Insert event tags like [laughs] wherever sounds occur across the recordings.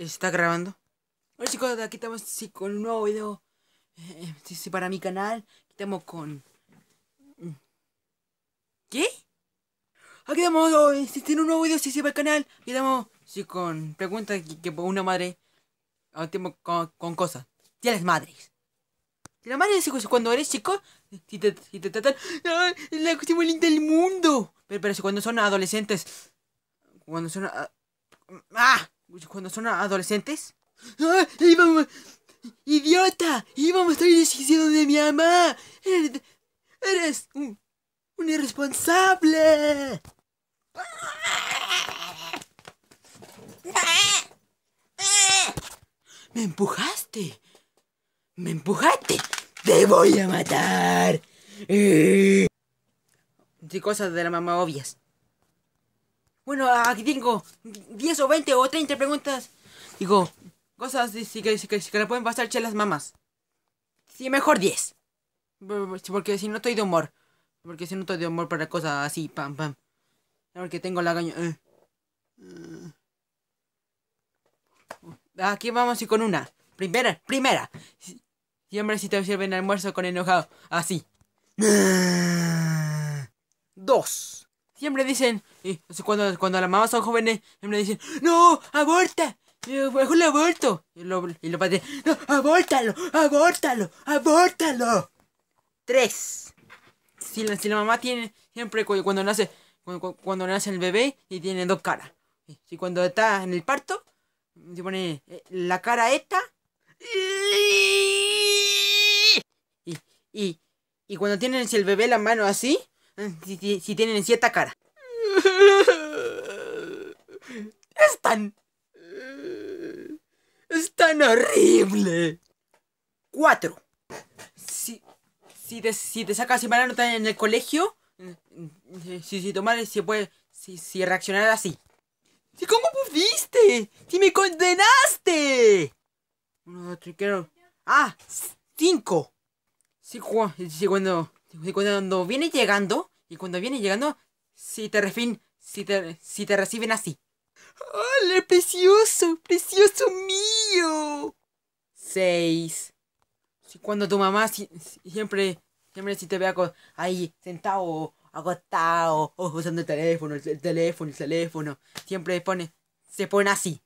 ¿Está grabando? Hola chicos, aquí estamos con un nuevo video eh, si sí, para mi canal. Aquí estamos con... Mm. ¿Qué? Aquí ah, estamos, oh, este, tiene un nuevo video sí, para el canal. Aquí estamos sí, con preguntas que, una madre... Ah, estamos con, con cosas. las madres. La madre es pues, cuando eres chico, si te, si te tratan... la cosa más linda del mundo! Pero, pero cuando son adolescentes... Cuando son... ¡Ah! ah cuando son adolescentes. ¡Ah! ¡Idiota! ¡Íbamos a estar diciendo de mi mamá! ¡Eres, un, un irresponsable! ¡Me empujaste! ¡Me empujaste! ¡Te voy a matar! Eh. Sí, cosas de la mamá obvias. Bueno, ah, aquí tengo 10 o 20 o 30 preguntas. Digo, cosas que, que, le pueden pasar chelas mamás. Sí, mejor 10. Porque si no estoy de humor. Porque si no estoy de humor para cosas así, pam, pam. Porque tengo la gaña. Eh. Mm. Aquí vamos y con una. Primera, primera. Siempre si te sirven almuerzo con enojado. Así. Dos. Siempre dicen, cuando, cuando las mamás son jóvenes, siempre dicen, no, aborta, mejor lo aborto. Y lo, y lo no, abórtalo, abórtalo, abórtalo. Tres. Si la, si mamá tiene, siempre cuando nace, cuando, nace el bebé y tiene dos caras. Si cuando está en el parto, se pone eh, la cara esta. Y, y cuando tienen el bebé la mano así, si, si, tienen cierta cara. Es tan... Es tan horrible. 4. Si, si, te, si te sacas y mala nota en el colegio, si, si tomar, si puede, si, si reaccionar así. cómo pudiste? ¡Si me condenaste! Uno, dos, quiero... Ah, cinco. si cuando y cuando viene llegando, y cuando viene llegando, si te si te, reciben así. ¡Hola, precioso! ¡Precioso mío! Seis cuando tu mamá siempre, siempre si te ve ahí sentado, agotado, usando el teléfono, el teléfono, el teléfono, siempre pone, se pone así.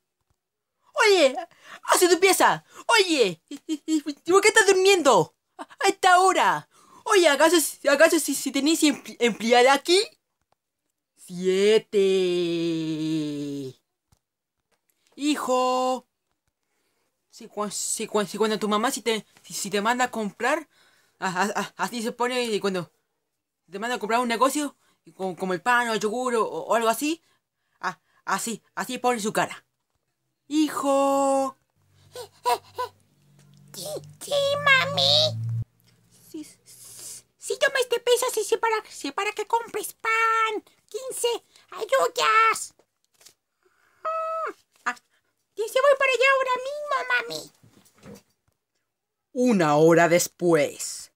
Oye, hace tu pieza. Oye, ¿por qué estás durmiendo? A esta hora. Oye, ¿acaso, si, tenéis em, empleada aquí? Siete. Hijo. Si, cuando tu mamá si te, si, te manda a comprar, así se pone y cuando te manda a comprar un negocio, como, el pan o el yogur o, algo así, ah así, así pone su cara. Hijo. Sí, sí, mami. para que compres pan. 15 ayudas. y voy para allá ahora mismo, mami. Una hora después.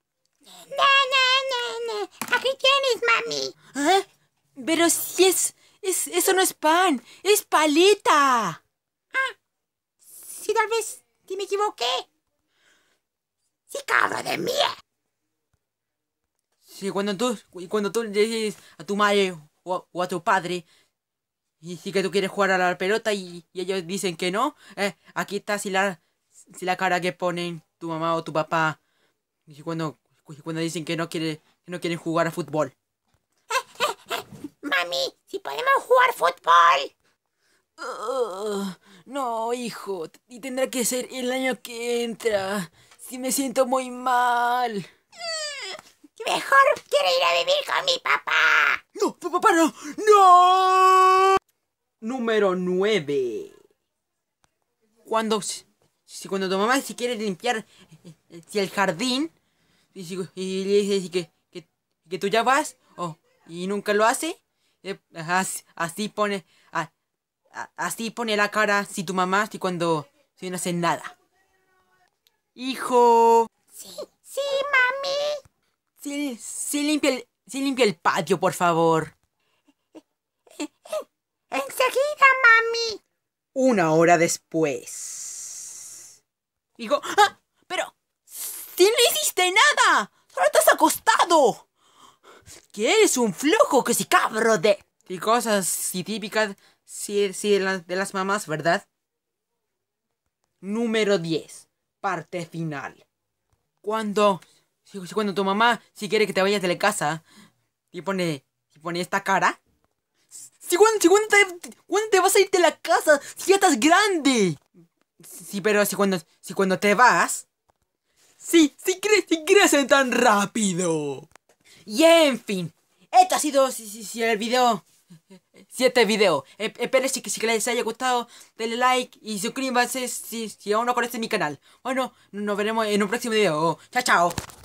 Aquí tienes, mami. ¿Eh? Pero si es, Eso no es pan. Es paleta. Ah. tal vez... si me equivoqué. si cabra de mierda! Si cuando tú, cuando tú le dices a tu madre o a, tu padre y si que tú quieres jugar a la pelota y, ellos dicen que no, eh, aquí está si la, si la cara que ponen tu mamá o tu papá cuando, cuando dicen que no, quiere, que no quieren jugar a fútbol. Mami, si podemos jugar fútbol. no, hijo, y tendrá que ser el año que entra. Si me siento muy mal. Mejor quiero ir a vivir con mi papá. No, tu papá no. No. Número 9. Cuando, si, cuando tu mamá si quiere limpiar eh, si el jardín y, le dice que, tú ya vas y nunca lo hace, eh, así, pone así pone la cara si tu mamá si cuando si no hace nada. Hijo. Sí, sí, mami. Sí, sí limpia el, limpia el patio, por favor. [laughs] Enseguida, mami. Una hora después. Digo, ¡Ah! pero... ¡Sí no hiciste nada! ¡Solo estás acostado! ¡Que eres un flojo que si cabro de... Y cosas típicas de, de las mamás, ¿verdad? Número 10. Parte final. Cuando si, cuando tu mamá, si quiere que te vayas de la casa, y pone, y pone esta cara. Si, cuando, si te, vas a ir de la casa, si ya estás grande. Sí, pero si cuando, si cuando te vas... Sí, sí, crees crecen tan rápido. Y en fin, Esto ha sido si, si, si el video. Si este video. Eh, espero si, si les haya gustado. Denle like y suscríbanse si, si aún no en mi canal. Bueno, nos veremos en un próximo video. Chao, chao.